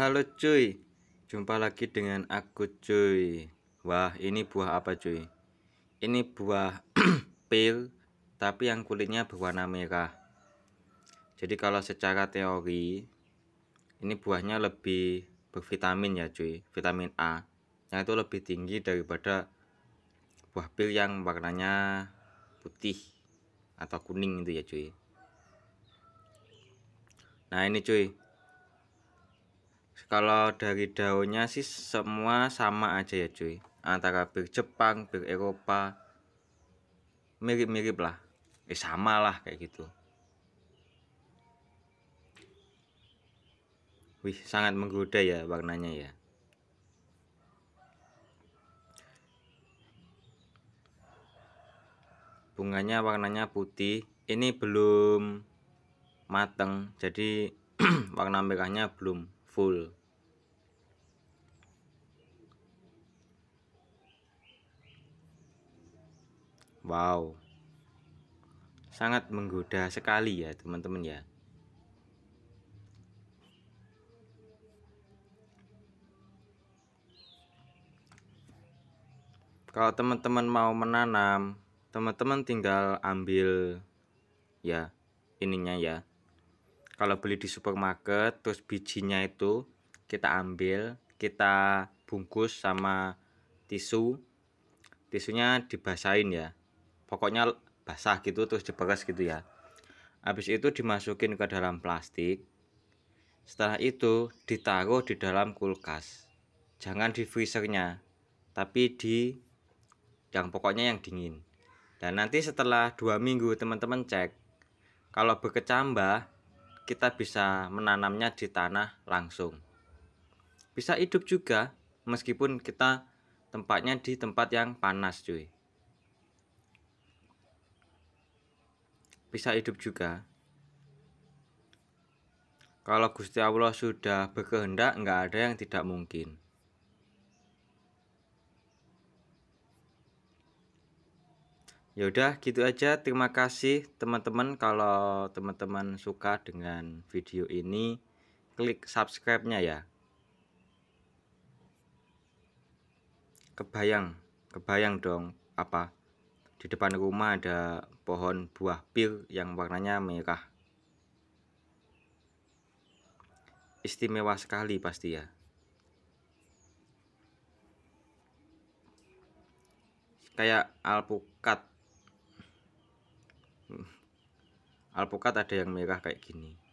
Halo cuy, jumpa lagi dengan aku cuy Wah ini buah apa cuy? Ini buah pil tapi yang kulitnya berwarna merah Jadi kalau secara teori Ini buahnya lebih bervitamin ya cuy Vitamin A Yang itu lebih tinggi daripada buah pil yang warnanya putih Atau kuning itu ya cuy Nah ini cuy kalau dari daunnya sih semua sama aja ya cuy antara bir Jepang bir Eropa mirip-mirip lah eh sama lah kayak gitu wih sangat menggoda ya warnanya ya bunganya warnanya putih ini belum mateng jadi warna merahnya belum full Wow sangat menggoda sekali ya teman-teman ya kalau teman-teman mau menanam teman-teman tinggal ambil ya ininya ya kalau beli di supermarket terus bijinya itu kita ambil kita bungkus sama tisu tisunya dibasahin ya pokoknya basah gitu terus diperes gitu ya habis itu dimasukin ke dalam plastik setelah itu ditaruh di dalam kulkas jangan di freezernya tapi di yang pokoknya yang dingin dan nanti setelah dua minggu teman-teman cek kalau berkecambah kita bisa menanamnya di tanah langsung. Bisa hidup juga meskipun kita tempatnya di tempat yang panas cuy. Bisa hidup juga. Kalau Gusti Allah sudah berkehendak, nggak ada yang tidak mungkin. ya udah gitu aja terima kasih teman-teman kalau teman-teman suka dengan video ini klik subscribe-nya ya kebayang kebayang dong apa di depan rumah ada pohon buah pir yang warnanya merah istimewa sekali pasti ya kayak alpukat alpukat ada yang merah kayak gini